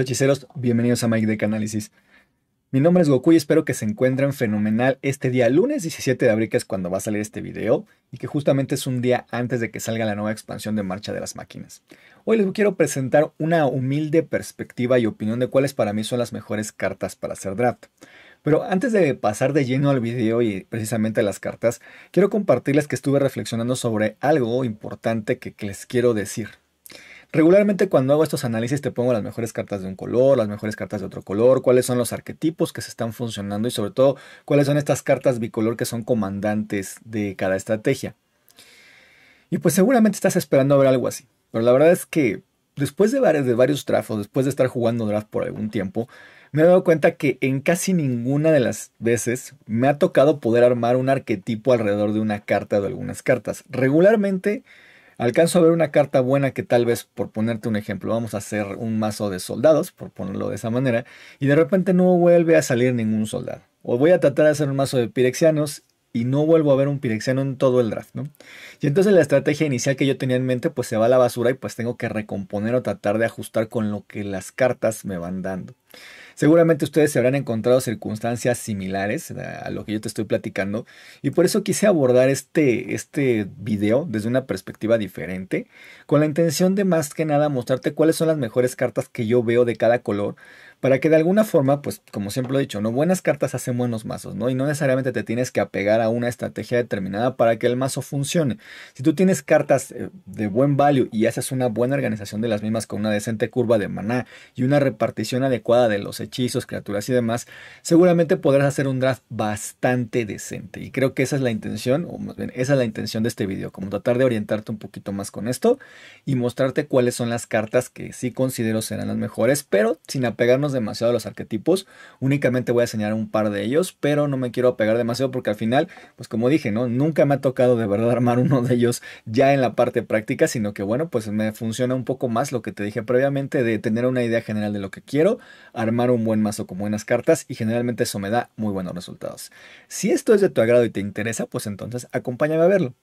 hechiceros, bienvenidos a Mike Deck Análisis. Mi nombre es Goku y espero que se encuentren fenomenal este día lunes 17 de abril, que es cuando va a salir este video, y que justamente es un día antes de que salga la nueva expansión de Marcha de las Máquinas. Hoy les quiero presentar una humilde perspectiva y opinión de cuáles para mí son las mejores cartas para hacer draft. Pero antes de pasar de lleno al video y precisamente a las cartas, quiero compartirles que estuve reflexionando sobre algo importante que les quiero decir. Regularmente cuando hago estos análisis te pongo las mejores cartas de un color, las mejores cartas de otro color, cuáles son los arquetipos que se están funcionando y sobre todo cuáles son estas cartas bicolor que son comandantes de cada estrategia. Y pues seguramente estás esperando ver algo así, pero la verdad es que después de varios, de varios drafts o después de estar jugando draft por algún tiempo, me he dado cuenta que en casi ninguna de las veces me ha tocado poder armar un arquetipo alrededor de una carta o de algunas cartas. Regularmente alcanzo a ver una carta buena que tal vez, por ponerte un ejemplo, vamos a hacer un mazo de soldados, por ponerlo de esa manera, y de repente no vuelve a salir ningún soldado. O voy a tratar de hacer un mazo de pirexianos y no vuelvo a ver un pirexiano en todo el draft, ¿no? Y entonces la estrategia inicial que yo tenía en mente pues se va a la basura y pues tengo que recomponer o tratar de ajustar con lo que las cartas me van dando. Seguramente ustedes se habrán encontrado circunstancias similares a lo que yo te estoy platicando y por eso quise abordar este, este video desde una perspectiva diferente, con la intención de más que nada mostrarte cuáles son las mejores cartas que yo veo de cada color para que de alguna forma, pues como siempre lo he dicho, ¿no? buenas cartas hacen buenos mazos, ¿no? Y no necesariamente te tienes que apegar a una estrategia determinada para que el mazo funcione. Si tú tienes cartas eh, de buen value y haces una buena organización de las mismas con una decente curva de maná y una repartición adecuada de los hechizos, criaturas y demás, seguramente podrás hacer un draft bastante decente. Y creo que esa es la intención, o más bien, esa es la intención de este video, como tratar de orientarte un poquito más con esto y mostrarte cuáles son las cartas que sí considero serán las mejores, pero sin apegarnos demasiado los arquetipos. Únicamente voy a enseñar un par de ellos, pero no me quiero apegar demasiado porque al final, pues como dije, ¿no? Nunca me ha tocado de verdad armar uno de ellos ya en la parte práctica, sino que bueno, pues me funciona un poco más lo que te dije previamente de tener una idea general de lo que quiero, armar un buen mazo con buenas cartas y generalmente eso me da muy buenos resultados. Si esto es de tu agrado y te interesa, pues entonces acompáñame a verlo.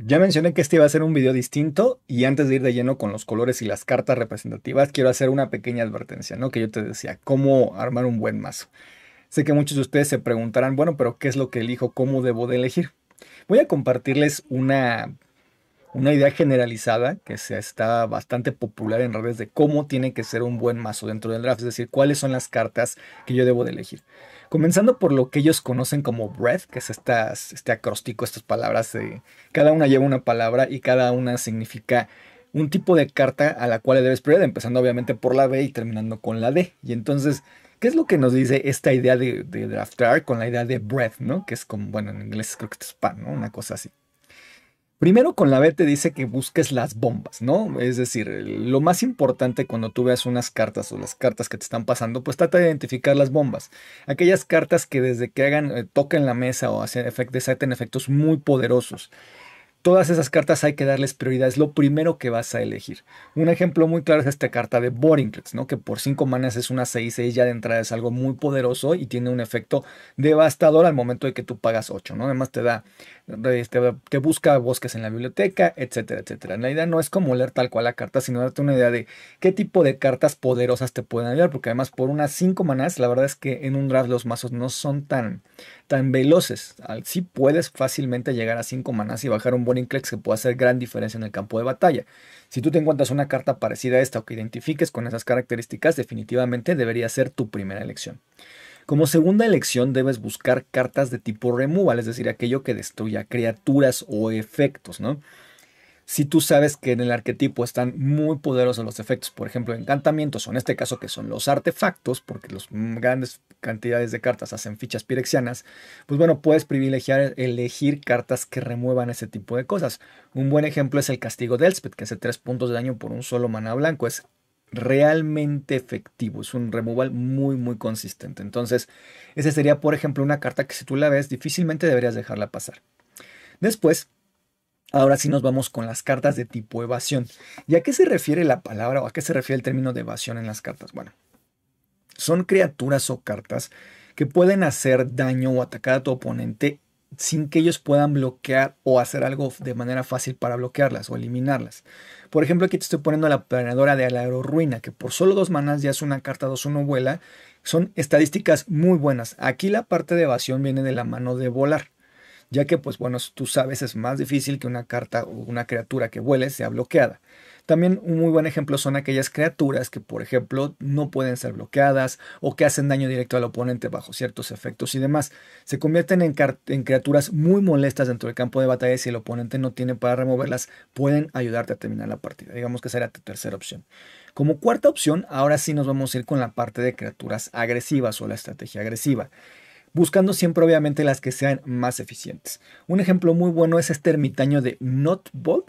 Ya mencioné que este iba a ser un video distinto y antes de ir de lleno con los colores y las cartas representativas, quiero hacer una pequeña advertencia, ¿no? Que yo te decía, cómo armar un buen mazo. Sé que muchos de ustedes se preguntarán, bueno, pero ¿qué es lo que elijo? ¿Cómo debo de elegir? Voy a compartirles una, una idea generalizada que se está bastante popular en redes de cómo tiene que ser un buen mazo dentro del draft, es decir, cuáles son las cartas que yo debo de elegir. Comenzando por lo que ellos conocen como breath, que es este acróstico, estas palabras. cada una lleva una palabra y cada una significa un tipo de carta a la cual le debes prioridad, empezando obviamente por la B y terminando con la D. Y entonces, ¿qué es lo que nos dice esta idea de, de con la idea de breath, ¿no? Que es como, bueno, en inglés creo que es pan, ¿no? Una cosa así. Primero con la B te dice que busques las bombas, ¿no? Es decir, lo más importante cuando tú veas unas cartas o las cartas que te están pasando, pues trata de identificar las bombas. Aquellas cartas que desde que hagan, eh, toquen la mesa o hacen efectos muy poderosos. Todas esas cartas hay que darles prioridad, es lo primero que vas a elegir. Un ejemplo muy claro es esta carta de Boringlets, ¿no? Que por 5 manas es una 6-6 ya de entrada, es algo muy poderoso y tiene un efecto devastador al momento de que tú pagas 8, ¿no? Además te da este, que busca bosques en la biblioteca, etcétera, etcétera. La idea no es como leer tal cual la carta, sino darte una idea de qué tipo de cartas poderosas te pueden ayudar, porque además por unas 5 manas, la verdad es que en un draft los mazos no son tan, tan veloces. Si puedes fácilmente llegar a 5 manas y bajar un buen inclex que puede hacer gran diferencia en el campo de batalla. Si tú te encuentras una carta parecida a esta o que identifiques con esas características, definitivamente debería ser tu primera elección. Como segunda elección debes buscar cartas de tipo removal, es decir, aquello que destruya criaturas o efectos, ¿no? Si tú sabes que en el arquetipo están muy poderosos los efectos, por ejemplo, encantamientos, o en este caso que son los artefactos, porque las mm, grandes cantidades de cartas hacen fichas pirexianas, pues bueno, puedes privilegiar elegir cartas que remuevan ese tipo de cosas. Un buen ejemplo es el castigo de Elspeth, que hace 3 puntos de daño por un solo mana blanco. Es realmente efectivo. Es un removal muy, muy consistente. Entonces, esa sería, por ejemplo, una carta que si tú la ves, difícilmente deberías dejarla pasar. Después, ahora sí nos vamos con las cartas de tipo evasión. ¿Y a qué se refiere la palabra o a qué se refiere el término de evasión en las cartas? Bueno, son criaturas o cartas que pueden hacer daño o atacar a tu oponente sin que ellos puedan bloquear o hacer algo de manera fácil para bloquearlas o eliminarlas. Por ejemplo, aquí te estoy poniendo la planeadora de la ruina que por solo dos manas ya es una carta 2-1 vuela. Son estadísticas muy buenas. Aquí la parte de evasión viene de la mano de volar, ya que, pues bueno, tú sabes, es más difícil que una carta o una criatura que vuele sea bloqueada. También un muy buen ejemplo son aquellas criaturas que, por ejemplo, no pueden ser bloqueadas o que hacen daño directo al oponente bajo ciertos efectos y demás. Se convierten en, criaturas muy molestas dentro del campo de batalla y si el oponente no tiene para removerlas, pueden ayudarte a terminar la partida. Digamos que será tu tercera opción. Como cuarta opción, ahora sí nos vamos a ir con la parte de criaturas agresivas o la estrategia agresiva buscando siempre obviamente las que sean más eficientes. Un ejemplo muy bueno es este ermitaño de Notbolt,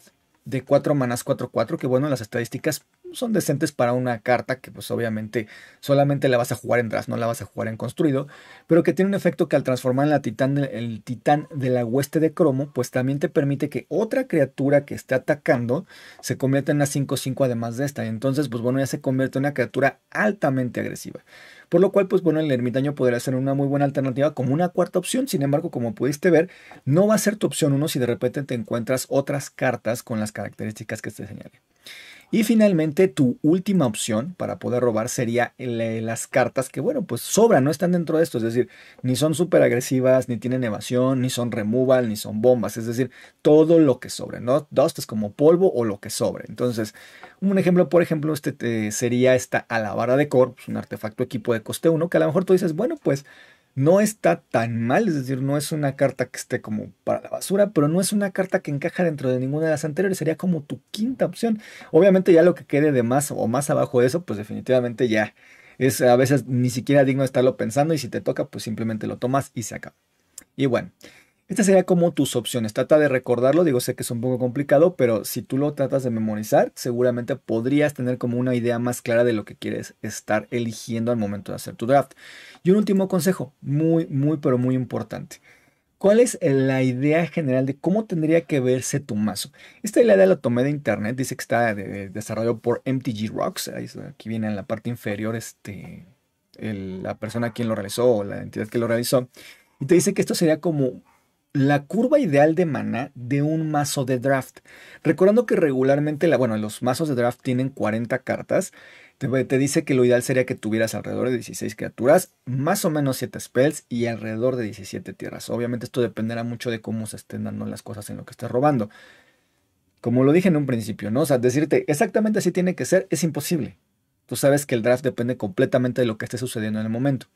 de 4 manas 4-4, que bueno, las estadísticas son decentes para una carta que pues obviamente solamente la vas a jugar en draft, no la vas a jugar en construido, pero que tiene un efecto que al transformar en la titán, el titán de la hueste de cromo, pues también te permite que otra criatura que esté atacando se convierta en una 5-5 además de esta, entonces pues bueno ya se convierte en una criatura altamente agresiva. Por lo cual, pues bueno, el ermitaño podría ser una muy buena alternativa como una cuarta opción. Sin embargo, como pudiste ver, no va a ser tu opción uno si de repente te encuentras otras cartas con las características que te señalé. Y finalmente, tu última opción para poder robar sería eh, las cartas que, bueno, pues sobran, no están dentro de esto. Es decir, ni son súper agresivas, ni tienen evasión, ni son removal, ni son bombas. Es decir, todo lo que sobre, ¿no? Dust es como polvo o lo que sobre. Entonces, un ejemplo, por ejemplo, este eh, sería esta alabarda de corps pues, un artefacto equipo de coste 1, que a lo mejor tú dices, bueno, pues no está tan mal, es decir, no es una carta que esté como para la basura, pero no es una carta que encaja dentro de ninguna de las anteriores, sería como tu quinta opción. Obviamente ya lo que quede de más o más abajo de eso, pues definitivamente ya es a veces ni siquiera digno de estarlo pensando y si te toca, pues simplemente lo tomas y se acaba. Y bueno, estas serían como tus opciones. Trata de recordarlo. Digo, sé que es un poco complicado, pero si tú lo tratas de memorizar, seguramente podrías tener como una idea más clara de lo que quieres estar eligiendo al momento de hacer tu draft. Y un último consejo, muy, muy, pero muy importante. ¿Cuál es la idea general de cómo tendría que verse tu mazo? Esta idea la tomé de internet, dice que está desarrollado por MTG Rocks. Aquí viene en la parte inferior este, la persona quien lo realizó o la entidad que lo realizó. Y te dice que esto sería como la curva ideal de mana de un mazo de draft. Recordando que regularmente, la, bueno, los mazos de draft tienen 40 cartas. Te, dice que lo ideal sería que tuvieras alrededor de 16 criaturas, más o menos 7 spells y alrededor de 17 tierras. Obviamente esto dependerá mucho de cómo se estén dando las cosas en lo que estés robando. Como lo dije en un principio, ¿no? O decirte exactamente así tiene que ser es imposible. Tú sabes que el draft depende completamente de lo que esté sucediendo en el momento.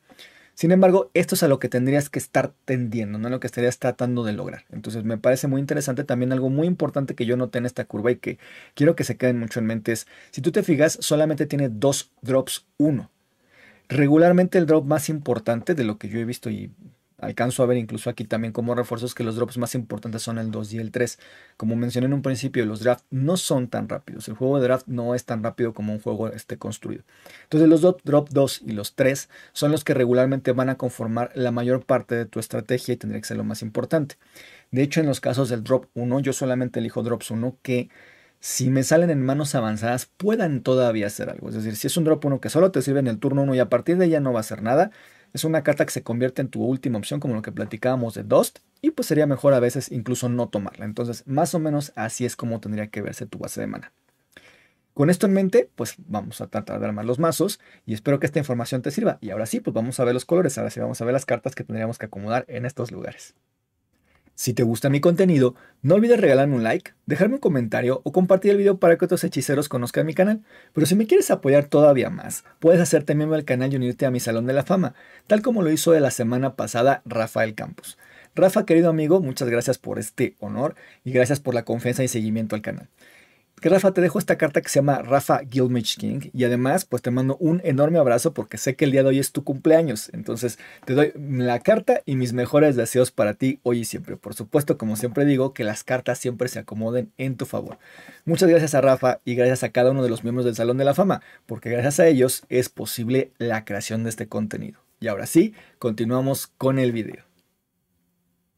Sin embargo, esto es a lo que tendrías que estar tendiendo, no a lo que estarías tratando de lograr. Entonces me parece muy interesante también algo muy importante que yo noté en esta curva y que quiero que se queden mucho en mente es, si tú te fijas, solamente tiene dos drops uno. Regularmente el drop más importante de lo que yo he visto y alcanzo a ver incluso aquí también como refuerzos que los drops más importantes son el 2 y el 3. Como mencioné en un principio, los drafts no son tan rápidos. El juego de draft no es tan rápido como un juego esté construido. Entonces los drop 2 y los 3 son los que regularmente van a conformar la mayor parte de tu estrategia y tendría que ser lo más importante. De hecho, en los casos del drop 1, yo solamente elijo drops 1 que si me salen en manos avanzadas, puedan todavía hacer algo. Es decir, si es un drop 1 que solo te sirve en el turno 1 y a partir de ya no va a hacer nada, es una carta que se convierte en tu última opción, como lo que platicábamos de Dust, y pues sería mejor a veces incluso no tomarla. Entonces, más o menos así es como tendría que verse tu base de mana. Con esto en mente, pues vamos a tratar de armar los mazos y espero que esta información te sirva. Y ahora sí, pues vamos a ver los colores, ahora sí vamos a ver las cartas que tendríamos que acomodar en estos lugares. Si te gusta mi contenido, no olvides regalarme un like, dejarme un comentario o compartir el video para que otros hechiceros conozcan mi canal. Pero si me quieres apoyar todavía más, puedes hacerte miembro del canal y unirte a mi Salón de la Fama, tal como lo hizo de la semana pasada Rafael Campos. Rafa, querido amigo, muchas gracias por este honor y gracias por la confianza y seguimiento al canal que Rafa, te dejo esta carta que se llama Rafa Gilmich King y además pues te mando un enorme abrazo porque sé que el día de hoy es tu cumpleaños. Entonces te doy la carta y mis mejores deseos para ti hoy y siempre. Por supuesto, como siempre digo, que las cartas siempre se acomoden en tu favor. Muchas gracias a Rafa y gracias a cada uno de los miembros del Salón de la Fama porque gracias a ellos es posible la creación de este contenido. Y ahora sí, continuamos con el video.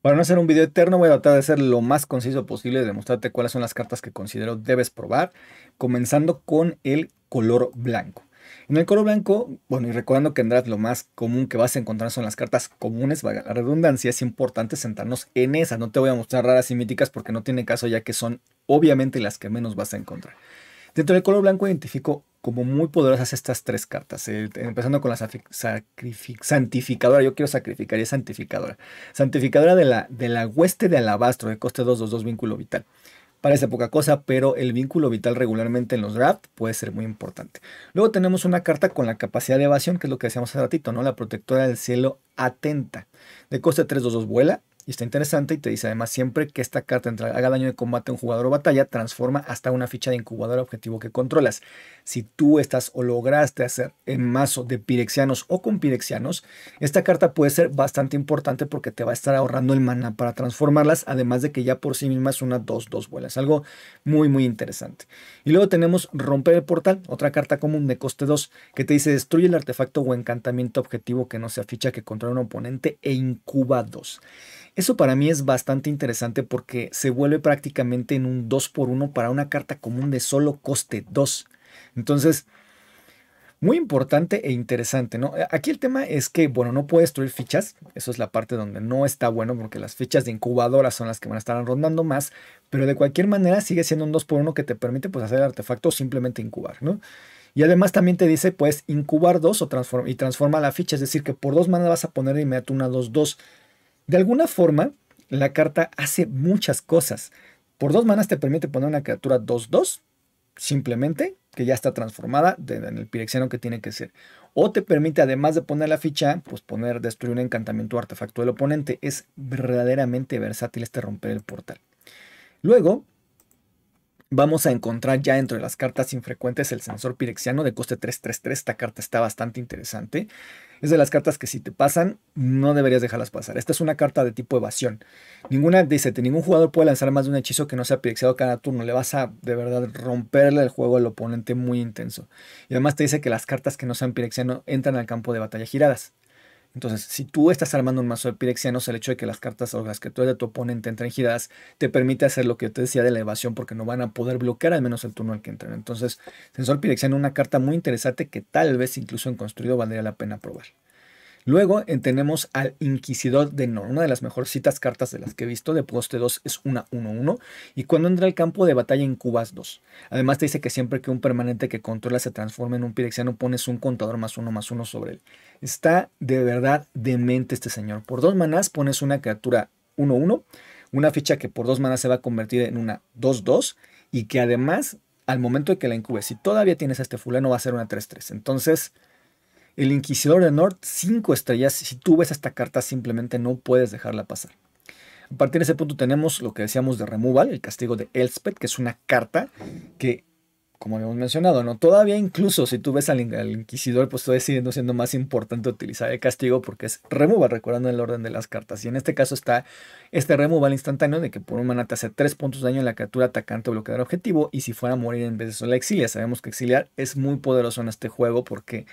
Para no hacer un video eterno, voy a tratar de ser lo más conciso posible, de mostrarte cuáles son las cartas que considero debes probar, comenzando con el color blanco. En el color blanco, bueno, y recordando que en lo más común que vas a encontrar son las cartas comunes, la redundancia, es importante sentarnos en esas. No te voy a mostrar raras y míticas porque no tiene caso ya que son obviamente las que menos vas a encontrar. Dentro del color blanco identifico como muy poderosas estas tres cartas, eh, empezando con la santificadora, yo quiero sacrificar y es santificadora, santificadora de la, de la hueste de alabastro de coste 2, 2, vínculo vital. Parece poca cosa, pero el vínculo vital regularmente en los draft puede ser muy importante. Luego tenemos una carta con la capacidad de evasión, que es lo que decíamos hace ratito, ¿no? La protectora del cielo atenta. De coste 3, 2, 2 vuela, y está interesante y te dice además siempre que esta carta haga daño de combate a un jugador o batalla, transforma hasta una ficha de incubador objetivo que controlas. Si tú estás o lograste hacer en mazo de pirexianos o con pirexianos, esta carta puede ser bastante importante porque te va a estar ahorrando el mana para transformarlas, además de que ya por sí misma es una 2-2 vuelas. algo muy muy interesante. Y luego tenemos Romper el Portal, otra carta común de coste 2 que te dice destruye el artefacto o encantamiento objetivo que no sea ficha que controla un oponente e incuba 2. Eso para mí es bastante interesante porque se vuelve prácticamente en un 2 por 1 para una carta común de solo coste 2. Entonces, muy importante e interesante, ¿no? Aquí el tema es que, bueno, no puede destruir fichas, eso es la parte donde no está bueno porque las fichas de incubadora son las que van a estar rondando más, pero de cualquier manera sigue siendo un 2x1 que te permite pues hacer artefactos simplemente incubar, ¿no? Y además también te dice pues incubar 2 o transform y transforma la ficha, es decir, que por dos manos vas a poner de inmediato una 2-2. De alguna forma, la carta hace muchas cosas. Por dos manas te permite poner una criatura 2-2, simplemente, que ya está transformada en el pirexiano que tiene que ser. O te permite, además de poner la ficha, pues poner, destruir un encantamiento o artefacto del oponente. Es verdaderamente versátil este romper el portal. Luego, vamos a encontrar ya entre las cartas infrecuentes el sensor pirexiano de coste 333. Esta carta está bastante interesante. Es de las cartas que si te pasan, no deberías dejarlas pasar. Esta es una carta de tipo evasión. Ninguna, dice, ningún jugador puede lanzar más de un hechizo que no sea pirexiado cada turno. Le vas a, de verdad, romperle el juego al oponente muy intenso. Y además te dice que las cartas que no sean pirexiano entran al campo de batalla giradas. Entonces, si tú estás armando un mazo de pirexianos, el hecho de que las cartas o las que tú de tu oponente entren giradas te permite hacer lo que yo te decía de la evasión, porque no van a poder bloquear al menos el turno al que entren. Entonces, Sensor Pirexiano una carta muy interesante que tal vez incluso en construido valdría la pena probar. Luego tenemos al Inquisidor de Nor, una de las citas cartas de las que he visto, de poste 2 es una 1-1, y cuando entra al campo de batalla en Cubas 2. Además te dice que siempre que un permanente que controla se transforma en un pirexiano, pones un contador más uno más uno sobre él. Está de verdad demente este señor. Por dos manás pones una criatura 1-1, una ficha que por dos manás se va a convertir en una 2-2, y que además al momento de que la incubes, si todavía tienes a este fulano, va a ser una 3-3. Entonces, el Inquisidor de Nord, 5 estrellas. Si tú ves esta carta, simplemente no puedes dejarla pasar. A partir de ese punto tenemos lo que decíamos de Removal, el castigo de Elspeth, que es una carta que, como habíamos mencionado, ¿no? todavía incluso si tú ves al, Inquisidor, pues todavía decidiendo siendo más importante utilizar el castigo porque es Removal, recordando el orden de las cartas. Y en este caso está este Removal instantáneo de que por un maná hace 3 puntos de daño en la criatura atacante o bloqueador objetivo y si fuera a morir en vez de eso la exilia. Sabemos que exiliar es muy poderoso en este juego porque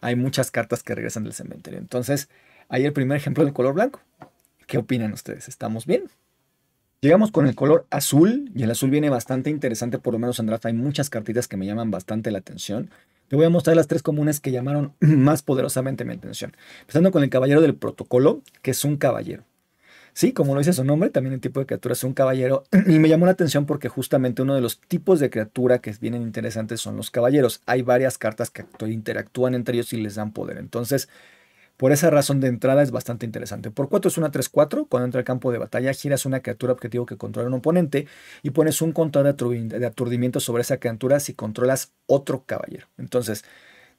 hay muchas cartas que regresan del cementerio. Entonces, ahí el primer ejemplo del color blanco. ¿Qué opinan ustedes? ¿Estamos bien? Llegamos con el color azul y el azul viene bastante interesante, por lo menos en hay muchas cartitas que me llaman bastante la atención. Te voy a mostrar las tres comunes que llamaron más poderosamente mi atención. Empezando con el caballero del protocolo, que es un caballero. Sí, como lo dice su nombre, también el tipo de criatura es un caballero. Y me llamó la atención porque justamente uno de los tipos de criatura que vienen interesantes son los caballeros. Hay varias cartas que interactúan entre ellos y les dan poder. Entonces, por esa razón de entrada es bastante interesante. Por 4 es una 3-4. Cuando entra al campo de batalla, giras una criatura objetivo que controla un oponente y pones un control de aturdimiento sobre esa criatura si controlas otro caballero. Entonces,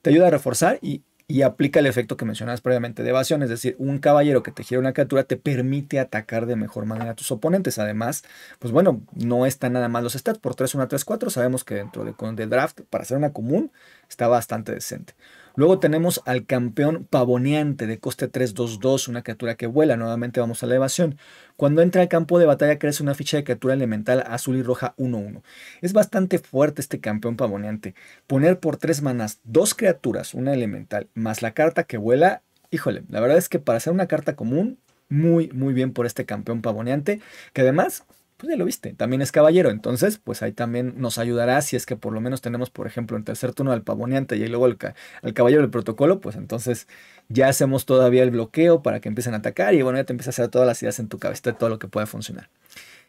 te ayuda a reforzar y y aplica el efecto que mencionabas previamente de evasión, es decir, un caballero que te gira una criatura te permite atacar de mejor manera a tus oponentes. Además, pues bueno, no están nada mal los stats por 3, 1, 3, 4. Sabemos que dentro de, del draft, para hacer una común, está bastante decente. Luego tenemos al campeón pavoneante de coste 3-2-2, una criatura que vuela. Nuevamente vamos a la evasión. Cuando entra al campo de batalla crece una ficha de criatura elemental azul y roja 1-1. Es bastante fuerte este campeón pavoneante. Poner por tres manas dos criaturas, una elemental, más la carta que vuela, híjole, la verdad es que para ser una carta común, muy muy bien por este campeón pavoneante, que además pues ya lo viste, también es caballero. Entonces, pues ahí también nos ayudará si es que por lo menos tenemos, por ejemplo, en tercer turno al pavoneante y luego al, caballero del protocolo, pues entonces ya hacemos todavía el bloqueo para que empiecen a atacar y bueno, ya te empieza a hacer todas las ideas en tu cabeza, todo lo que puede funcionar.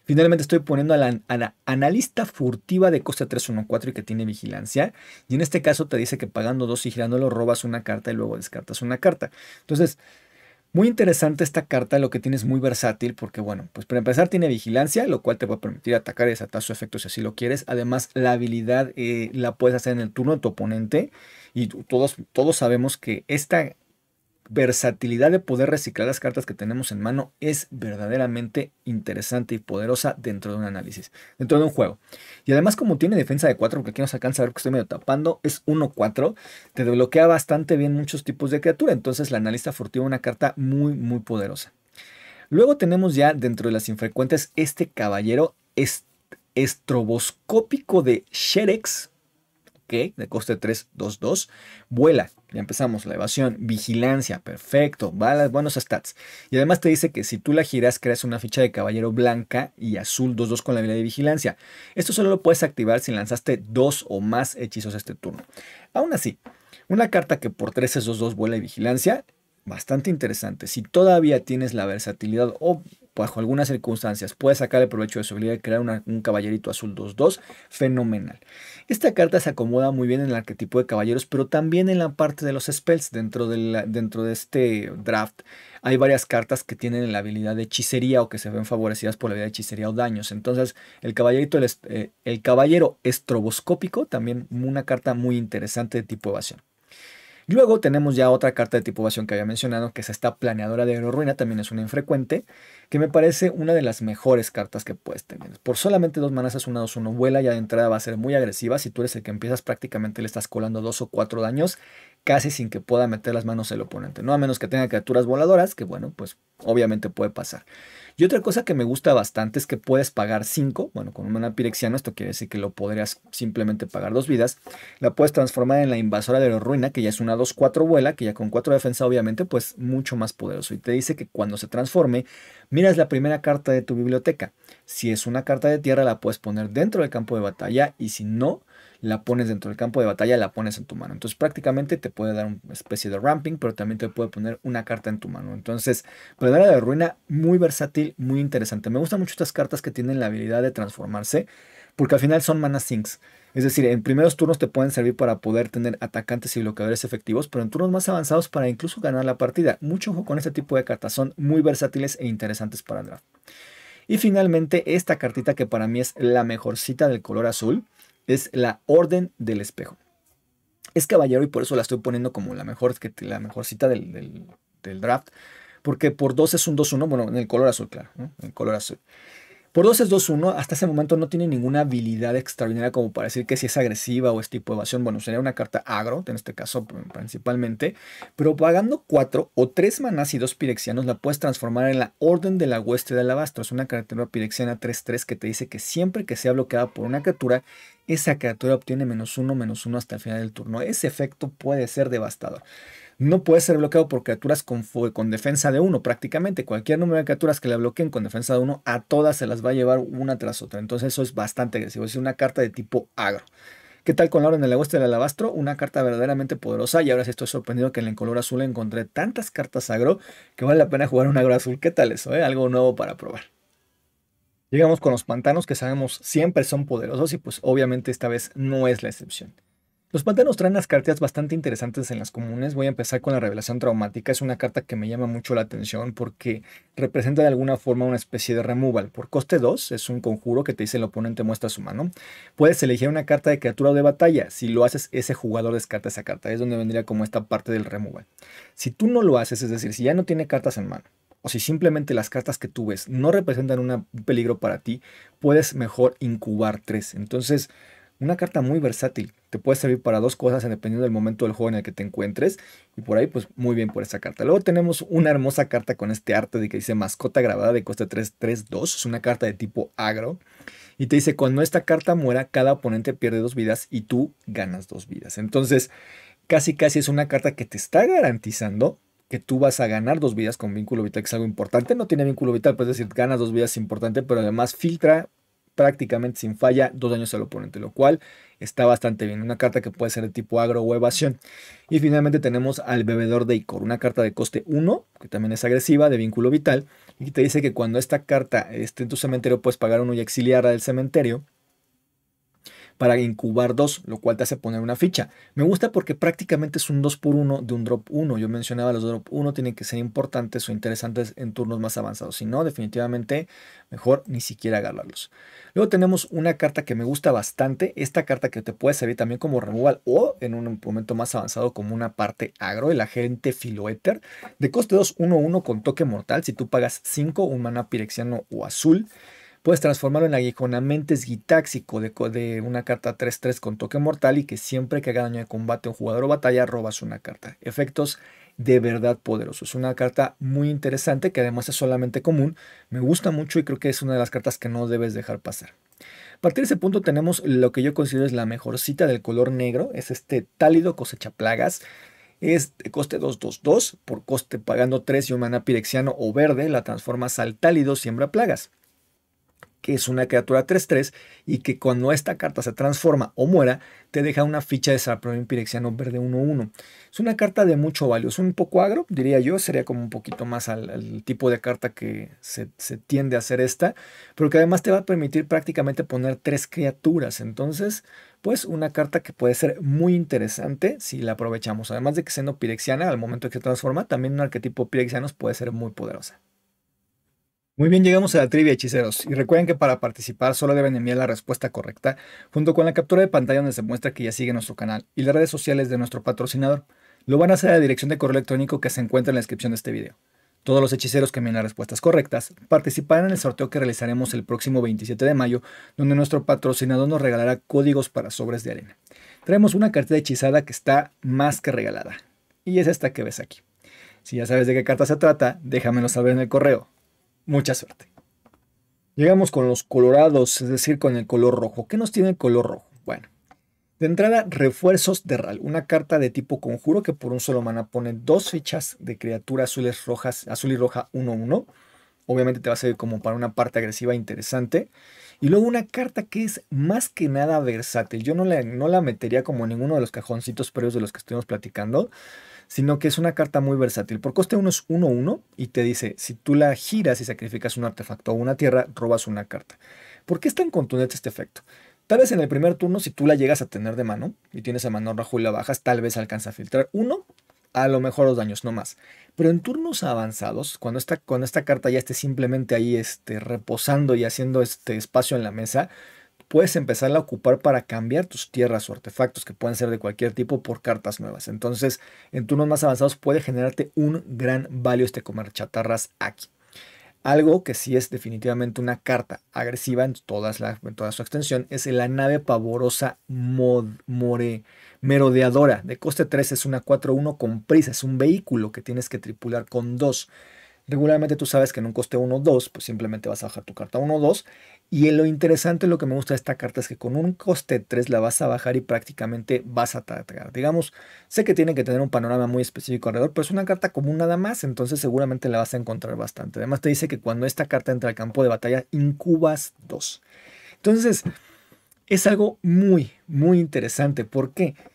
Finalmente estoy poniendo a la, analista furtiva de coste 314 y que tiene vigilancia. Y en este caso te dice que pagando dos y girándolo robas una carta y luego descartas una carta. Entonces, muy interesante esta carta, lo que tiene es muy versátil porque, bueno, pues para empezar tiene vigilancia, lo cual te va a permitir atacar y desatar su efecto si así lo quieres. Además, la habilidad eh, la puedes hacer en el turno de tu oponente y todos, todos sabemos que esta versatilidad de poder reciclar las cartas que tenemos en mano es verdaderamente interesante y poderosa dentro de un análisis, dentro de un juego. Y además como tiene defensa de 4, porque aquí no se alcanza a ver que estoy medio tapando, es 1-4, te bloquea bastante bien muchos tipos de criatura, entonces la analista furtiva una carta muy muy poderosa. Luego tenemos ya dentro de las infrecuentes este caballero estroboscópico de Sherex, que de coste 3-2-2, vuela. Ya empezamos, la evasión, vigilancia, perfecto, balas, buenos stats. Y además te dice que si tú la giras, creas una ficha de caballero blanca y azul 2-2 con la habilidad de vigilancia. Esto solo lo puedes activar si lanzaste dos o más hechizos este turno. Aún así, una carta que por 3 es 2-2 vuela y vigilancia bastante interesante. Si todavía tienes la versatilidad o bajo algunas circunstancias puedes sacar el provecho de su habilidad y crear un caballerito azul 2-2, fenomenal. Esta carta se acomoda muy bien en el arquetipo de caballeros, pero también en la parte de los spells. Dentro de, dentro de este draft hay varias cartas que tienen la habilidad de hechicería o que se ven favorecidas por la habilidad de hechicería o daños. Entonces, el caballerito, el, eh, el caballero estroboscópico, también una carta muy interesante de tipo evasión. Luego tenemos ya otra carta de tipo evasión que había mencionado, que es esta planeadora de ruina también es una infrecuente, que me parece una de las mejores cartas que puedes tener. Por solamente dos manas es una 2-1 vuela, y de entrada va a ser muy agresiva. Si tú eres el que empiezas, prácticamente le estás colando dos o cuatro daños, casi sin que pueda meter las manos el oponente, ¿no? A menos que tenga criaturas voladoras, que bueno, pues obviamente puede pasar. Y otra cosa que me gusta bastante es que puedes pagar 5, bueno, con una pirexiano esto quiere decir que lo podrías simplemente pagar dos vidas, la puedes transformar en la invasora de la ruina, que ya es una 2-4 vuela, que ya con 4 defensa obviamente pues mucho más poderoso. Y te dice que cuando se transforme, miras la primera carta de tu biblioteca. Si es una carta de tierra la puedes poner dentro del campo de batalla y si no, la pones dentro del campo de batalla, la pones en tu mano. Entonces prácticamente te puede dar una especie de ramping, pero también te puede poner una carta en tu mano. Entonces, Pradera de Ruina, muy versátil, muy interesante. Me gustan mucho estas cartas que tienen la habilidad de transformarse, porque al final son mana sinks. Es decir, en primeros turnos te pueden servir para poder tener atacantes y bloqueadores efectivos, pero en turnos más avanzados para incluso ganar la partida. Mucho ojo con este tipo de cartas, son muy versátiles e interesantes para el draft. Y finalmente esta cartita que para mí es la mejorcita del color azul, es La Orden del Espejo. Es caballero y por eso la estoy poniendo como la mejor, que, la mejor cita del, draft, porque por 2 es un 2-1, bueno, en el color azul, claro, en el color azul. Por 2 es 2-1, hasta ese momento no tiene ninguna habilidad extraordinaria como para decir que si es agresiva o es tipo evasión. Bueno, sería una carta agro, en este caso principalmente. Pero pagando 4 o 3 manás y 2 pirexianos la puedes transformar en la Orden de la Hueste de Alabastro. Es una criatura pirexiana 3-3 que te dice que siempre que sea bloqueada por una criatura, esa criatura obtiene menos 1, menos 1 hasta el final del turno. Ese efecto puede ser devastador no puede ser bloqueado por criaturas con, con defensa de uno, prácticamente. Cualquier número de criaturas que la bloqueen con defensa de uno a todas se las va a llevar una tras otra. Entonces eso es bastante agresivo. Es una carta de tipo agro. ¿Qué tal con la Orden del Agosto del Alabastro? Una carta verdaderamente poderosa. Y ahora sí estoy sorprendido que en el color azul encontré tantas cartas agro que vale la pena jugar un agro azul. ¿Qué tal eso? Eh? Algo nuevo para probar. Llegamos con los pantanos que sabemos siempre son poderosos y pues obviamente esta vez no es la excepción. Los pantanos traen las cartas bastante interesantes en las comunes. Voy a empezar con la revelación traumática. Es una carta que me llama mucho la atención porque representa de alguna forma una especie de removal. Por coste 2 es un conjuro que te dice el oponente muestra su mano. Puedes elegir una carta de criatura o de batalla. Si lo haces, ese jugador descarta esa carta. Es donde vendría como esta parte del removal. Si tú no lo haces, es decir, si ya no tiene cartas en mano o si simplemente las cartas que tú ves no representan un peligro para ti, puedes mejor incubar 3. Entonces, una carta muy versátil te puede servir para dos cosas dependiendo del momento del juego en el que te encuentres. Y por ahí, pues muy bien por esta carta. Luego tenemos una hermosa carta con este arte de que dice mascota grabada de coste 2 Es una carta de tipo agro. Y te dice, cuando esta carta muera, cada oponente pierde dos vidas y tú ganas dos vidas. Entonces, casi casi es una carta que te está garantizando que tú vas a ganar dos vidas con vínculo vital, que es algo importante. No tiene vínculo vital, puedes decir, ganas dos vidas es importante, pero además filtra prácticamente sin falla dos daños al oponente, lo cual está bastante bien. Una carta que puede ser de tipo agro o evasión. Y finalmente tenemos al bebedor de Icor, una carta de coste 1, que también es agresiva, de vínculo vital, y te dice que cuando esta carta esté en tu cementerio puedes pagar uno y exiliarla del cementerio para incubar dos, lo cual te hace poner una ficha. Me gusta porque prácticamente es un 2 por 1 de un drop 1. Yo mencionaba los drop 1 tienen que ser importantes o interesantes en turnos más avanzados. Si no, definitivamente mejor ni siquiera agarrarlos. Luego tenemos una carta que me gusta bastante. Esta carta que te puede servir también como removal o en un momento más avanzado como una parte agro, el agente filoéter. De coste 2, 1, 1 con toque mortal. Si tú pagas 5, un mana pirexiano o azul puedes transformarlo en aguijonamente guitáxico de, de una carta 3-3 con toque mortal y que siempre que haga daño de combate un jugador o batalla robas una carta. Efectos de verdad poderosos. Es una carta muy interesante que además es solamente común. Me gusta mucho y creo que es una de las cartas que no debes dejar pasar. A partir de ese punto tenemos lo que yo considero es la mejor cita del color negro. Es este tálido cosecha plagas. Es de coste 222, por coste pagando 3 y un maná pirexiano o verde, la transformas al tálido siembra plagas que es una criatura 3-3 y que cuando esta carta se transforma o muera, te deja una ficha de Sarprobium Pirexiano verde 1-1. Es una carta de mucho valor, es un poco agro, diría yo, sería como un poquito más al, tipo de carta que se, tiende a hacer esta, pero que además te va a permitir prácticamente poner tres criaturas, entonces, pues una carta que puede ser muy interesante si la aprovechamos. Además de que siendo Pirexiana, al momento que se transforma, también un arquetipo Pirexianos puede ser muy poderosa. Muy bien, llegamos a la trivia, hechiceros. Y recuerden que para participar solo deben enviar la respuesta correcta, junto con la captura de pantalla donde se muestra que ya sigue nuestro canal y las redes sociales de nuestro patrocinador. Lo van a hacer a la dirección de correo electrónico que se encuentra en la descripción de este video. Todos los hechiceros que envíen las respuestas correctas participarán en el sorteo que realizaremos el próximo 27 de mayo, donde nuestro patrocinador nos regalará códigos para sobres de arena. Traemos una carta hechizada que está más que regalada, y es esta que ves aquí. Si ya sabes de qué carta se trata, déjamelo saber en el correo. Mucha suerte. Llegamos con los colorados, es decir, con el color rojo. ¿Qué nos tiene el color rojo? Bueno, de entrada, refuerzos de RAL, una carta de tipo conjuro que por un solo mana pone dos fichas de criatura azules rojas, azul y roja 1-1. Obviamente te va a servir como para una parte agresiva interesante. Y luego una carta que es más que nada versátil. Yo no la, no la metería como ninguno de los cajoncitos previos de los que estuvimos platicando sino que es una carta muy versátil. Por coste 1 es 1-1 y te dice, si tú la giras y sacrificas un artefacto o una tierra, robas una carta. ¿Por qué es tan contundente este efecto? Tal vez en el primer turno, si tú la llegas a tener de mano y tienes a mano rajo y la bajas, tal vez alcanza a filtrar uno, a lo mejor dos daños, no más. Pero en turnos avanzados, cuando esta, cuando esta carta ya esté simplemente ahí este, reposando y haciendo este espacio en la mesa, puedes empezarla a ocupar para cambiar tus tierras o artefactos que pueden ser de cualquier tipo por cartas nuevas. Entonces, en turnos más avanzados puede generarte un gran valor este comer chatarras aquí. Algo que sí es definitivamente una carta agresiva en, toda su extensión es la nave pavorosa merodeadora. De coste 3 es una 4-1 con prisa. Es un vehículo que tienes que tripular con 2 regularmente tú sabes que en un coste 1-2, pues simplemente vas a bajar tu carta 1-2. Y lo interesante, lo que me gusta de esta carta es que con un coste 3 la vas a bajar y prácticamente vas a atacar. Digamos, sé que tiene que tener un panorama muy específico alrededor, pero es una carta común nada más, entonces seguramente la vas a encontrar bastante. Además te dice que cuando esta carta entra al campo de batalla, incubas 2. Entonces, es algo muy, muy interesante. ¿Por qué? Porque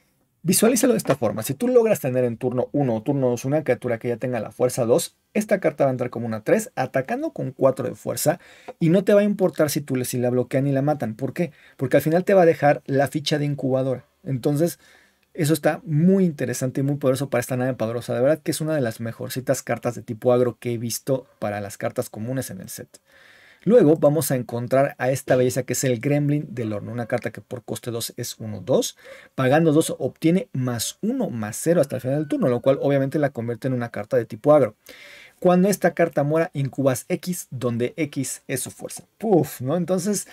Visualízalo de esta forma. Si tú logras tener en turno 1 o turno 2 una criatura que ya tenga la fuerza 2, esta carta va a entrar como una 3, atacando con 4 de fuerza, y no te va a importar si tú si la bloquean y la matan. ¿Por qué? Porque al final te va a dejar la ficha de incubadora. Entonces, eso está muy interesante y muy poderoso para esta nave poderosa. De verdad que es una de las mejorcitas cartas de tipo agro que he visto para las cartas comunes en el set. Luego vamos a encontrar a esta belleza que es el Gremlin del horno, una carta que por coste 2 es 1-2. Pagando 2 obtiene más 1 más 0 hasta el final del turno, lo cual obviamente la convierte en una carta de tipo agro. Cuando esta carta muera, incubas X, donde X es su fuerza. Puf, ¿no? Entonces,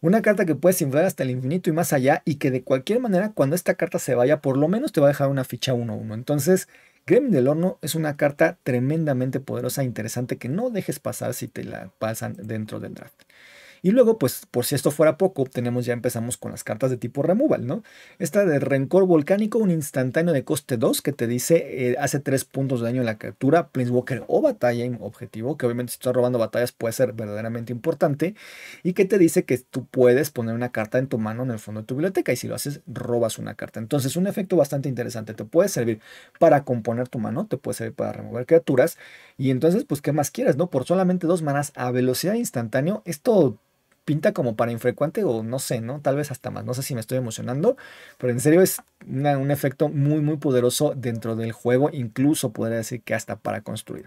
una carta que puedes inflar hasta el infinito y más allá, y que de cualquier manera, cuando esta carta se vaya, por lo menos te va a dejar una ficha 1-1. Entonces, Grim del Horno es una carta tremendamente poderosa e interesante que no dejes pasar si te la pasan dentro del draft. Y luego, pues por si esto fuera poco, tenemos ya empezamos con las cartas de tipo removal, ¿no? Esta de Rencor Volcánico, un instantáneo de coste 2 que te dice eh, hace 3 puntos de daño en la captura, Walker o batalla en objetivo, que obviamente si estás robando batallas puede ser verdaderamente importante, y que te dice que tú puedes poner una carta en tu mano en el fondo de tu biblioteca y si lo haces robas una carta. Entonces, un efecto bastante interesante, te puede servir para componer tu mano, te puede servir para remover criaturas y entonces, pues, ¿qué más quieres, no? Por solamente dos manas a velocidad instantáneo, esto pinta como para infrecuente o no sé, ¿no? Tal vez hasta más. No sé si me estoy emocionando, pero en serio es un efecto muy, muy poderoso dentro del juego, incluso podría decir que hasta para construir.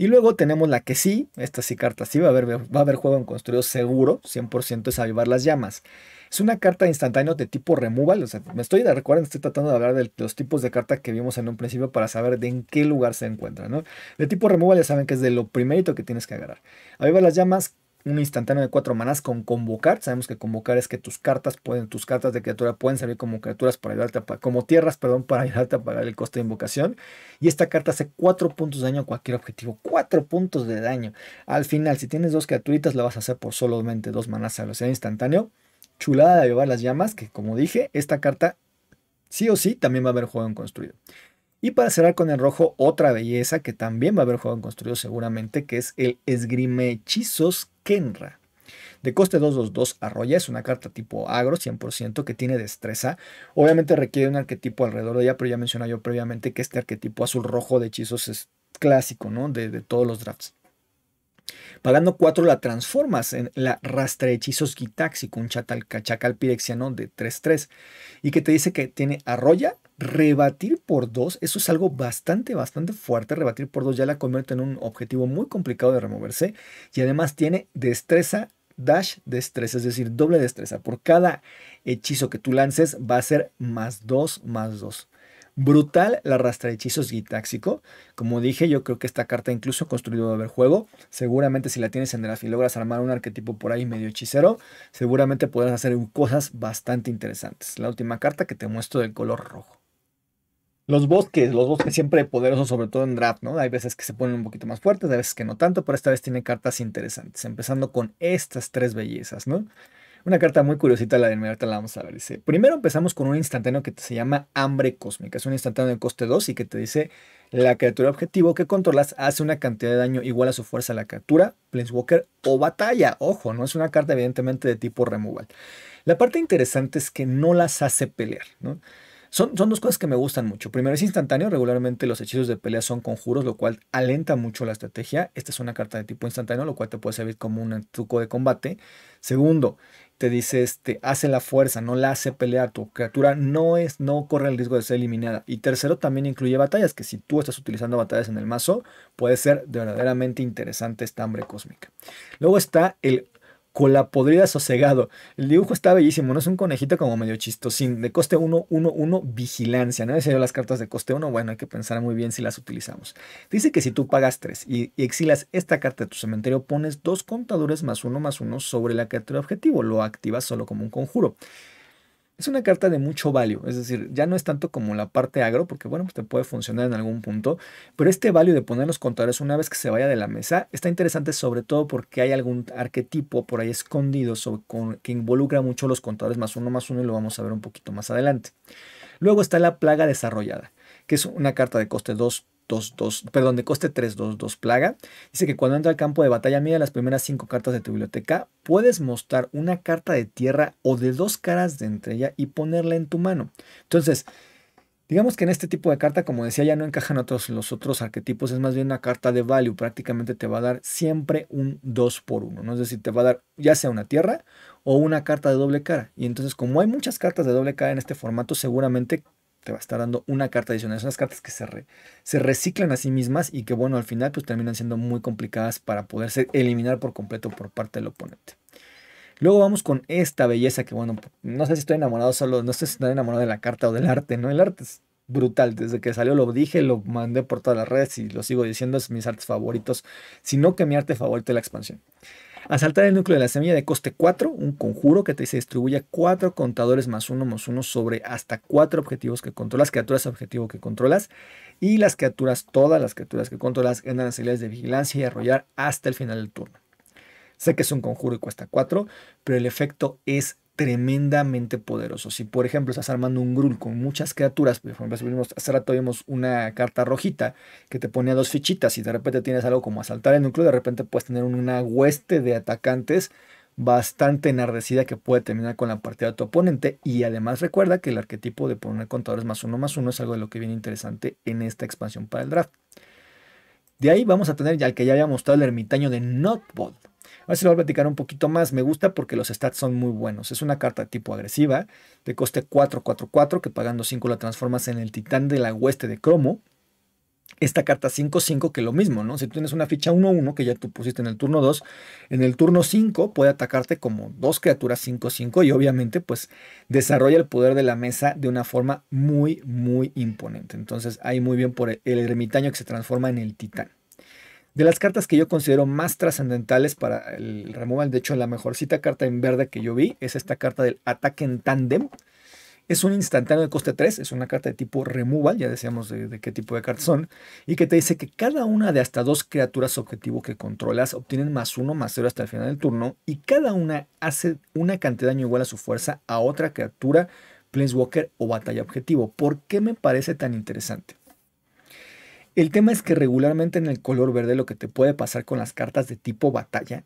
Y luego tenemos la que sí, esta sí carta sí va a haber, va a haber juego en construido seguro, 100% es avivar las llamas. Es una carta instantánea de tipo removal, o sea, me estoy de recuerden, estoy tratando de hablar de los tipos de carta que vimos en un principio para saber de en qué lugar se encuentra, ¿no? De tipo removal ya saben que es de lo primerito que tienes que agarrar. Avivar las llamas un instantáneo de cuatro manas con convocar. Sabemos que convocar es que tus cartas pueden, tus cartas de criatura pueden servir como criaturas para ayudarte como tierras, perdón, para ayudarte a pagar el costo de invocación. Y esta carta hace cuatro puntos de daño a cualquier objetivo. Cuatro puntos de daño. Al final, si tienes dos criaturitas, la vas a hacer por solamente dos manas a sea instantáneo. Chulada de llevar las llamas, que como dije, esta carta sí o sí también va a haber juego en construido. Y para cerrar con el rojo, otra belleza que también va a haber juego en construido seguramente, que es el Esgrime Hechizos Kenra. De coste 222 arroya, es una carta tipo agro 100% que tiene destreza. Obviamente requiere un arquetipo alrededor de ella, pero ya mencioné yo previamente que este arquetipo azul rojo de hechizos es clásico, ¿no? de todos los drafts. Pagando 4 la transformas en la rastre hechizos Gitaxi con chatal, chacal pirexiano de 3-3 y que te dice que tiene arroya, rebatir por 2, eso es algo bastante, bastante fuerte, rebatir por 2 ya la convierte en un objetivo muy complicado de removerse y además tiene destreza, dash, destreza, es decir, doble destreza. Por cada hechizo que tú lances va a ser más 2, más 2. Brutal la rastra de hechizos Gitáxico. Como dije, yo creo que esta carta incluso construido de ver juego. Seguramente si la tienes en draft y logras armar un arquetipo por ahí medio hechicero, seguramente podrás hacer cosas bastante interesantes. La última carta que te muestro del color rojo. Los bosques, los bosques siempre poderosos, sobre todo en draft, ¿no? Hay veces que se ponen un poquito más fuertes, hay veces que no tanto, pero esta vez tiene cartas interesantes, empezando con estas tres bellezas, ¿no? Una carta muy curiosita, la de ahorita la vamos a ver. Dice, primero empezamos con un instantáneo que se llama Hambre Cósmica. Es un instantáneo de coste 2 y que te dice, la criatura objetivo que controlas hace una cantidad de daño igual a su fuerza a la criatura, Walker o batalla. Ojo, no es una carta evidentemente de tipo removal. La parte interesante es que no las hace pelear, ¿no? Son, dos cosas que me gustan mucho. Primero es instantáneo, regularmente los hechizos de pelea son conjuros, lo cual alenta mucho la estrategia. Esta es una carta de tipo instantáneo, lo cual te puede servir como un truco de combate. Segundo, te dice este, hace la fuerza, no la hace pelear, tu criatura no es, no corre el riesgo de ser eliminada. Y tercero, también incluye batallas, que si tú estás utilizando batallas en el mazo, puede ser verdaderamente interesante esta hambre cósmica. Luego está el con la podrida sosegado. El dibujo está bellísimo, ¿no? Es un conejito como medio chistosín. De coste 1, 1, 1, vigilancia. ¿No yo las cartas de coste 1? Bueno, hay que pensar muy bien si las utilizamos. Dice que si tú pagas 3 y, exilas esta carta de tu cementerio, pones dos contadores más uno más uno sobre la carta de objetivo. Lo activas solo como un conjuro es una carta de mucho value, es decir, ya no es tanto como la parte agro, porque bueno, pues te puede funcionar en algún punto, pero este value de poner los contadores una vez que se vaya de la mesa está interesante sobre todo porque hay algún arquetipo por ahí escondido que involucra mucho los contadores más uno más uno y lo vamos a ver un poquito más adelante. Luego está la plaga desarrollada, que es una carta de coste 2 2, 2, perdón, de coste 3, 2, 2 plaga. Dice que cuando entra al campo de batalla, mira las primeras 5 cartas de tu biblioteca. Puedes mostrar una carta de tierra o de dos caras de entre ella y ponerla en tu mano. Entonces, digamos que en este tipo de carta, como decía, ya no encajan otros, los otros arquetipos. Es más bien una carta de value. Prácticamente te va a dar siempre un 2 por 1. ¿no? Es decir, te va a dar ya sea una tierra o una carta de doble cara. Y entonces, como hay muchas cartas de doble cara en este formato, seguramente te va a estar dando una carta adicional. Son las cartas que se, se reciclan a sí mismas y que, bueno, al final pues terminan siendo muy complicadas para poderse eliminar por completo por parte del oponente. Luego vamos con esta belleza que, bueno, no sé si estoy enamorado solo, no sé si estoy enamorado de la carta o del arte, ¿no? El arte es brutal, desde que salió lo dije, lo mandé por todas las redes y lo sigo diciendo, es mis artes favoritos, sino que mi arte favorito es la expansión. Asaltar el núcleo de la semilla de coste 4, un conjuro que te dice distribuye 4 contadores más 1 más 1 sobre hasta 4 objetivos que controlas, criaturas objetivo que controlas, y las criaturas, todas las criaturas que controlas, ganan las habilidades de vigilancia y arrollar hasta el final del turno. Sé que es un conjuro y cuesta 4, pero el efecto es tremendamente poderoso. Si por ejemplo estás armando un grul con muchas criaturas, pues, por ejemplo, hace rato vimos una carta rojita que te ponía dos fichitas y de repente tienes algo como asaltar el núcleo, de repente puedes tener una hueste de atacantes bastante enardecida que puede terminar con la partida de tu oponente y además recuerda que el arquetipo de poner contadores más uno más uno es algo de lo que viene interesante en esta expansión para el draft. De ahí vamos a tener ya el que ya había mostrado el ermitaño de Notbot Ahora se lo voy a platicar un poquito más. Me gusta porque los stats son muy buenos. Es una carta tipo agresiva, te coste 4-4-4, que pagando 5 la transformas en el titán de la hueste de cromo. Esta carta 5-5, que lo mismo, ¿no? Si tú tienes una ficha 1-1 que ya tú pusiste en el turno 2, en el turno 5 puede atacarte como dos criaturas 5-5 y obviamente pues desarrolla el poder de la mesa de una forma muy, muy imponente. Entonces ahí muy bien por el ermitaño que se transforma en el titán. De las cartas que yo considero más trascendentales para el removal, de hecho la mejorcita carta en verde que yo vi es esta carta del ataque en tandem. Es un instantáneo de coste 3, es una carta de tipo removal, ya decíamos de, qué tipo de cartas son, y que te dice que cada una de hasta dos criaturas objetivo que controlas obtienen más uno, más cero hasta el final del turno, y cada una hace una cantidad de daño igual a su fuerza a otra criatura, Planeswalker o batalla objetivo. ¿Por qué me parece tan interesante? El tema es que regularmente en el color verde lo que te puede pasar con las cartas de tipo batalla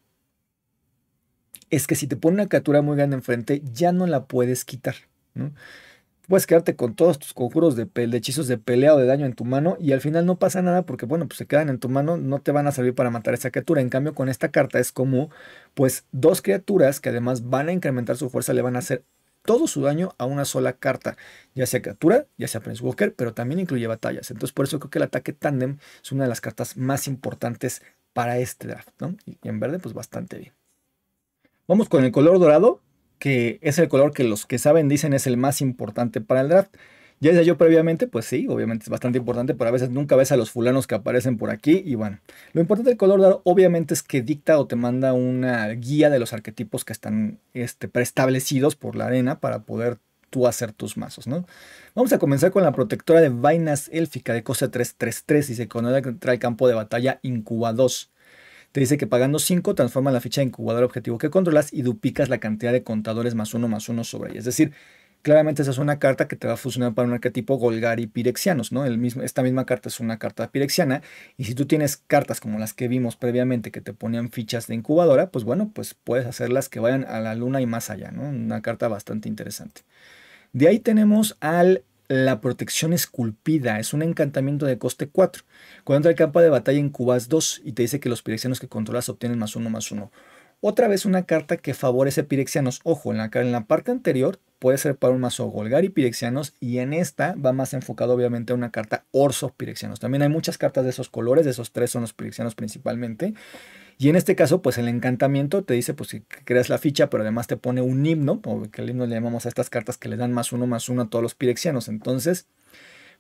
es que si te pone una criatura muy grande enfrente, ya no la puedes quitar. Puedes quedarte con todos tus conjuros de, hechizos de pelea o de daño en tu mano y al final no pasa nada porque, bueno, pues se quedan en tu mano, no te van a servir para matar esa criatura. En cambio, con esta carta es como, pues, dos criaturas que además van a incrementar su fuerza, le van a hacer todo su daño a una sola carta, ya sea captura, ya sea Prince Walker, pero también incluye batallas. Entonces, por eso creo que el ataque tandem es una de las cartas más importantes para este draft, Y en verde, pues bastante bien. Vamos con el color dorado, que es el color que los que saben dicen es el más importante para el draft. Ya decía yo previamente, pues sí, obviamente es bastante importante, pero a veces nunca ves a los fulanos que aparecen por aquí y bueno. Lo importante del color dado obviamente es que dicta o te manda una guía de los arquetipos que están este, preestablecidos por la arena para poder tú hacer tus mazos, ¿no? Vamos a comenzar con la protectora de vainas élfica de cosa 333 y se conoce conecta el campo de batalla Incuba 2. Te dice que pagando 5 transforma la ficha de incubador objetivo que controlas y duplicas la cantidad de contadores más uno más uno sobre ella. Es decir, Claramente esa es una carta que te va a funcionar para un arquetipo Golgari Pirexianos, ¿no? El mismo, esta misma carta es una carta Pirexiana y si tú tienes cartas como las que vimos previamente que te ponían fichas de incubadora, pues bueno, pues puedes hacerlas que vayan a la luna y más allá, ¿no? Una carta bastante interesante. De ahí tenemos al la protección esculpida. Es un encantamiento de coste 4. Cuando entra al campo de batalla incubas 2 y te dice que los pirexianos que controlas obtienen más 1 más 1. Otra vez una carta que favorece pirexianos. Ojo, en la, en la parte anterior puede ser para un mazo y Pirexianos y en esta va más enfocado obviamente a una carta orso Pirexianos. También hay muchas cartas de esos colores, de esos tres son los Pirexianos principalmente. Y en este caso, pues el encantamiento te dice pues que creas la ficha, pero además te pone un himno, Porque el himno le llamamos a estas cartas que le dan más uno más uno a todos los Pirexianos. Entonces,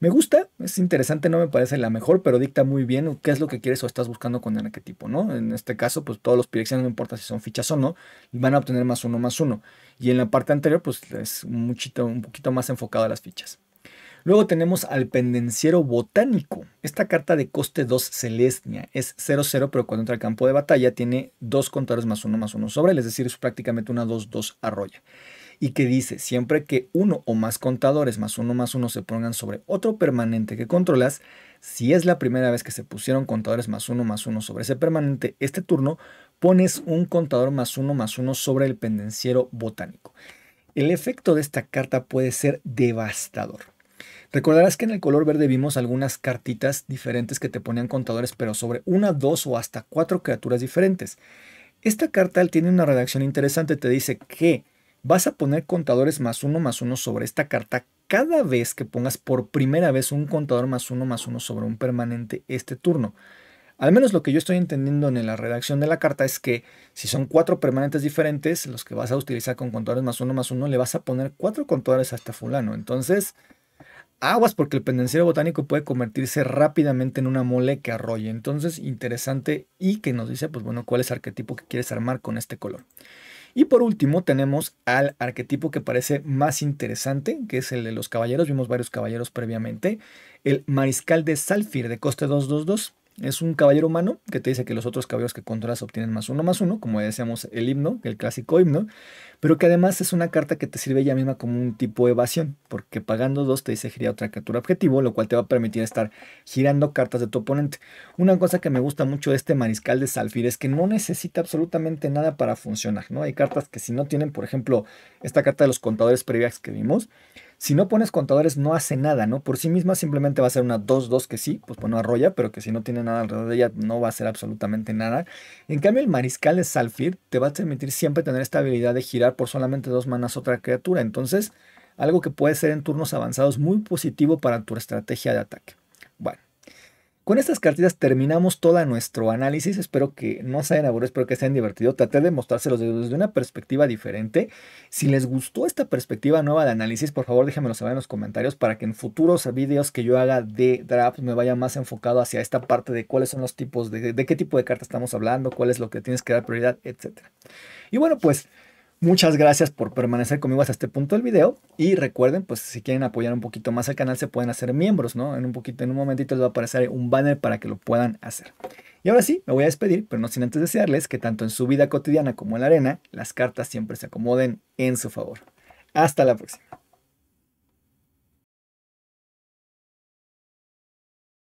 me gusta, es interesante, no me parece la mejor, pero dicta muy bien qué es lo que quieres o estás buscando con el arquetipo, ¿no? En este caso, pues todos los pirexianos, no importa si son fichas o no, van a obtener más uno, más uno. Y en la parte anterior, pues es muchito, un poquito más enfocado a las fichas. Luego tenemos al pendenciero botánico. Esta carta de coste 2 Celestia es 0-0, pero cuando entra al campo de batalla tiene dos contadores más uno más uno sobre él, es decir, es prácticamente una 2-2 arroya y que dice, siempre que uno o más contadores más uno más uno se pongan sobre otro permanente que controlas, si es la primera vez que se pusieron contadores más uno más uno sobre ese permanente, este turno pones un contador más uno más uno sobre el pendenciero botánico. El efecto de esta carta puede ser devastador. Recordarás que en el color verde vimos algunas cartitas diferentes que te ponían contadores, pero sobre una, dos o hasta cuatro criaturas diferentes. Esta carta tiene una redacción interesante, te dice que vas a poner contadores más uno más uno sobre esta carta cada vez que pongas por primera vez un contador más uno más uno sobre un permanente este turno. Al menos lo que yo estoy entendiendo en la redacción de la carta es que si son cuatro permanentes diferentes, los que vas a utilizar con contadores más uno más uno, le vas a poner cuatro contadores hasta este fulano. Entonces, aguas porque el pendenciero botánico puede convertirse rápidamente en una mole que arrolle. Entonces, interesante y que nos dice, pues bueno, cuál es el arquetipo que quieres armar con este color. Y por último tenemos al arquetipo que parece más interesante, que es el de los caballeros. Vimos varios caballeros previamente. El mariscal de Salfir de coste 222. Es un caballero humano que te dice que los otros caballeros que controlas obtienen más uno más uno, como decíamos el himno, el clásico himno, pero que además es una carta que te sirve ya misma como un tipo de evasión, porque pagando dos te dice girar otra criatura objetivo, lo cual te va a permitir estar girando cartas de tu oponente. Una cosa que me gusta mucho de este mariscal de Salfir es que no necesita absolutamente nada para funcionar, ¿no? Hay cartas que si no tienen, por ejemplo, esta carta de los contadores previas que vimos, si no pones contadores, no hace nada, ¿no? Por sí misma simplemente va a ser una 2-2 que sí, pues bueno, pues, arrolla, pero que si no tiene nada alrededor de ella, no va a hacer absolutamente nada. En cambio, el mariscal de Salfir te va a permitir siempre tener esta habilidad de girar por solamente dos manas otra criatura. Entonces, algo que puede ser en turnos avanzados muy positivo para tu estrategia de ataque. Con estas cartitas terminamos todo nuestro análisis. Espero que no se hayan aburrido, espero que se hayan divertido. Traté de mostrárselos desde una perspectiva diferente. Si les gustó esta perspectiva nueva de análisis, por favor déjenmelo saber en los comentarios para que en futuros videos que yo haga de drafts me vaya más enfocado hacia esta parte de cuáles son los tipos, de, de qué tipo de carta estamos hablando, cuál es lo que tienes que dar prioridad, etc. Y bueno, pues Muchas gracias por permanecer conmigo hasta este punto del video y recuerden, pues si quieren apoyar un poquito más al canal se pueden hacer miembros, ¿no? En un poquito, en un momentito les va a aparecer un banner para que lo puedan hacer. Y ahora sí, me voy a despedir, pero no sin antes desearles que tanto en su vida cotidiana como en la arena, las cartas siempre se acomoden en su favor. Hasta la próxima.